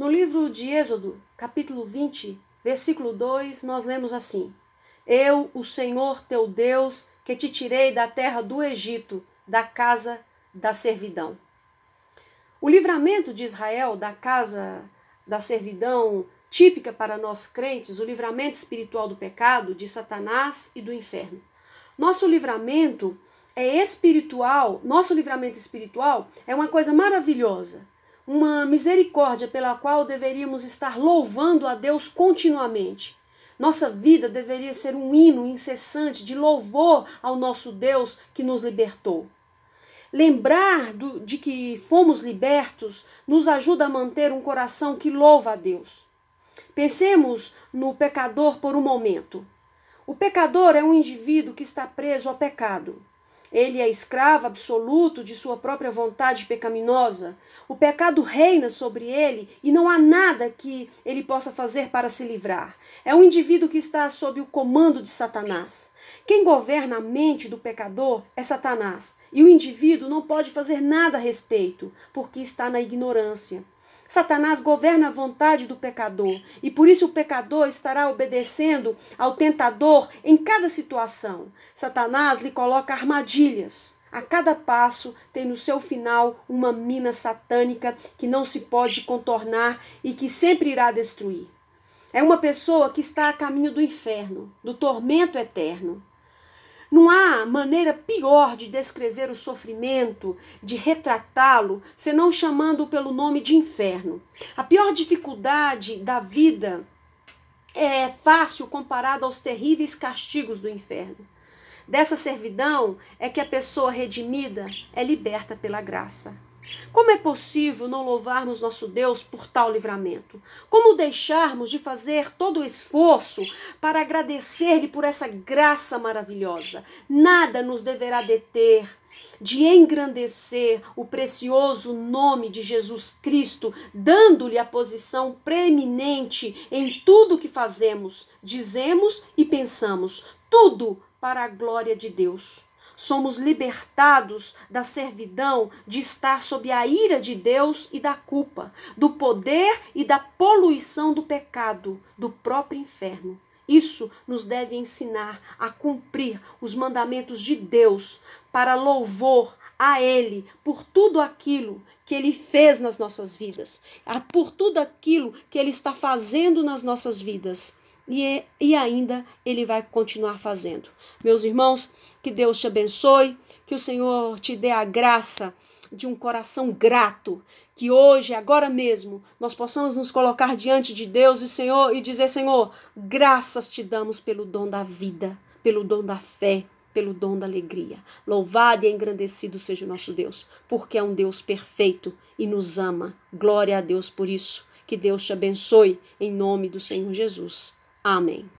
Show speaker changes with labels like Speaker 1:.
Speaker 1: No livro de Êxodo, capítulo 20, versículo 2, nós lemos assim: Eu, o Senhor teu Deus, que te tirei da terra do Egito, da casa da servidão. O livramento de Israel da casa da servidão, típica para nós crentes, o livramento espiritual do pecado, de Satanás e do inferno. Nosso livramento é espiritual, nosso livramento espiritual é uma coisa maravilhosa uma misericórdia pela qual deveríamos estar louvando a Deus continuamente. Nossa vida deveria ser um hino incessante de louvor ao nosso Deus que nos libertou. Lembrar do, de que fomos libertos nos ajuda a manter um coração que louva a Deus. Pensemos no pecador por um momento. O pecador é um indivíduo que está preso ao pecado. Ele é escravo absoluto de sua própria vontade pecaminosa. O pecado reina sobre ele e não há nada que ele possa fazer para se livrar. É um indivíduo que está sob o comando de Satanás. Quem governa a mente do pecador é Satanás, e o indivíduo não pode fazer nada a respeito, porque está na ignorância. Satanás governa a vontade do pecador e por isso o pecador estará obedecendo ao tentador em cada situação. Satanás lhe coloca armadilhas. A cada passo tem no seu final uma mina satânica que não se pode contornar e que sempre irá destruir. É uma pessoa que está a caminho do inferno, do tormento eterno. Não há maneira pior de descrever o sofrimento, de retratá-lo, senão chamando-o pelo nome de inferno. A pior dificuldade da vida é fácil comparada aos terríveis castigos do inferno. Dessa servidão é que a pessoa redimida é liberta pela graça. Como é possível não louvarmos nosso Deus por tal livramento? Como deixarmos de fazer todo o esforço para agradecer-lhe por essa graça maravilhosa? Nada nos deverá deter de engrandecer o precioso nome de Jesus Cristo, dando-lhe a posição preeminente em tudo que fazemos, dizemos e pensamos, tudo para a glória de Deus somos libertados da servidão de estar sob a ira de Deus e da culpa, do poder e da poluição do pecado, do próprio inferno. Isso nos deve ensinar a cumprir os mandamentos de Deus para louvor a Ele por tudo aquilo que Ele fez nas nossas vidas, por tudo aquilo que Ele está fazendo nas nossas vidas. E, é, e ainda Ele vai continuar fazendo. Meus irmãos, que Deus te abençoe, que o Senhor te dê a graça de um coração grato, que hoje, agora mesmo, nós possamos nos colocar diante de Deus e Senhor e dizer, Senhor, graças te damos pelo dom da vida, pelo dom da fé, pelo dom da alegria. Louvado e engrandecido seja o nosso Deus, porque é um Deus perfeito e nos ama. Glória a Deus por isso. Que Deus te abençoe, em nome do Senhor Jesus. Amém.